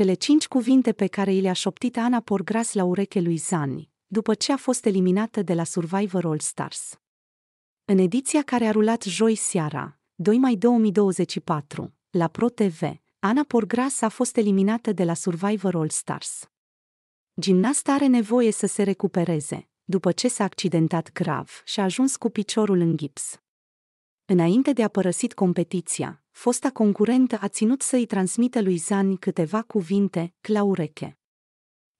cele cinci cuvinte pe care i le-a șoptit Ana Porgras la ureche lui Zani, după ce a fost eliminată de la Survivor All Stars. În ediția care a rulat joi seara, 2 mai 2024, la Pro TV, Ana Porgras a fost eliminată de la Survivor All Stars. Gimnasta are nevoie să se recupereze, după ce s-a accidentat grav și a ajuns cu piciorul în gips. Înainte de a părăsi competiția, fosta concurentă a ținut să-i transmită lui Zani câteva cuvinte, la ureche.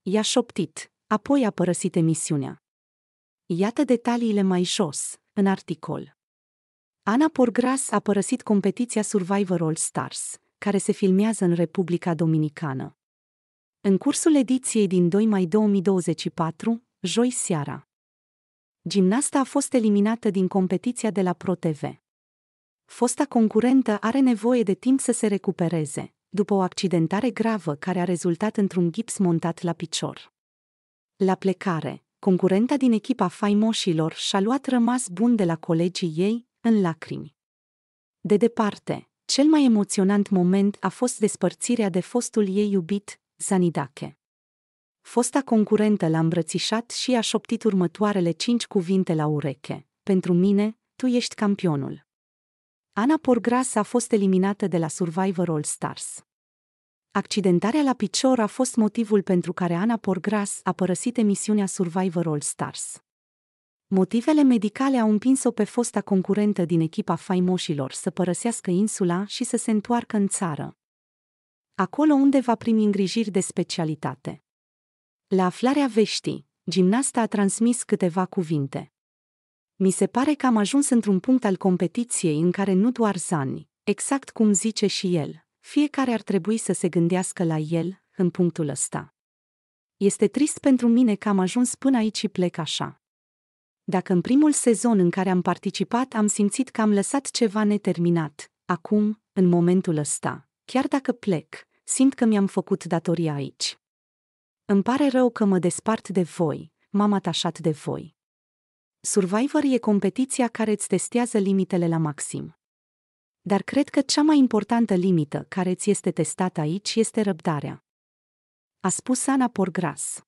I-a șoptit, apoi a părăsit emisiunea. Iată detaliile mai jos, în articol. Ana Porgras a părăsit competiția Survivor All Stars, care se filmează în Republica Dominicană. În cursul ediției din 2 mai 2024, joi seara, gimnasta a fost eliminată din competiția de la ProTV fosta concurentă are nevoie de timp să se recupereze, după o accidentare gravă care a rezultat într-un gips montat la picior. La plecare, concurenta din echipa faimoșilor și-a luat rămas bun de la colegii ei, în lacrimi. De departe, cel mai emoționant moment a fost despărțirea de fostul ei iubit, Zanidache. Fosta concurentă l-a îmbrățișat și a șoptit următoarele cinci cuvinte la ureche. Pentru mine, tu ești campionul. Ana Porgras a fost eliminată de la Survivor All Stars. Accidentarea la picior a fost motivul pentru care Ana Porgras a părăsit emisiunea Survivor All Stars. Motivele medicale au împins-o pe fosta concurentă din echipa faimoșilor să părăsească insula și să se întoarcă în țară. Acolo unde va primi îngrijiri de specialitate. La aflarea veștii, gimnasta a transmis câteva cuvinte mi se pare că am ajuns într-un punct al competiției în care nu doar Zani, exact cum zice și el, fiecare ar trebui să se gândească la el, în punctul ăsta. Este trist pentru mine că am ajuns până aici și plec așa. Dacă în primul sezon în care am participat am simțit că am lăsat ceva neterminat, acum, în momentul ăsta, chiar dacă plec, simt că mi-am făcut datoria aici. Îmi pare rău că mă despart de voi, m-am atașat de voi. Survivor e competiția care îți testează limitele la maxim. Dar cred că cea mai importantă limită care ți este testată aici este răbdarea. A spus Ana Porgras.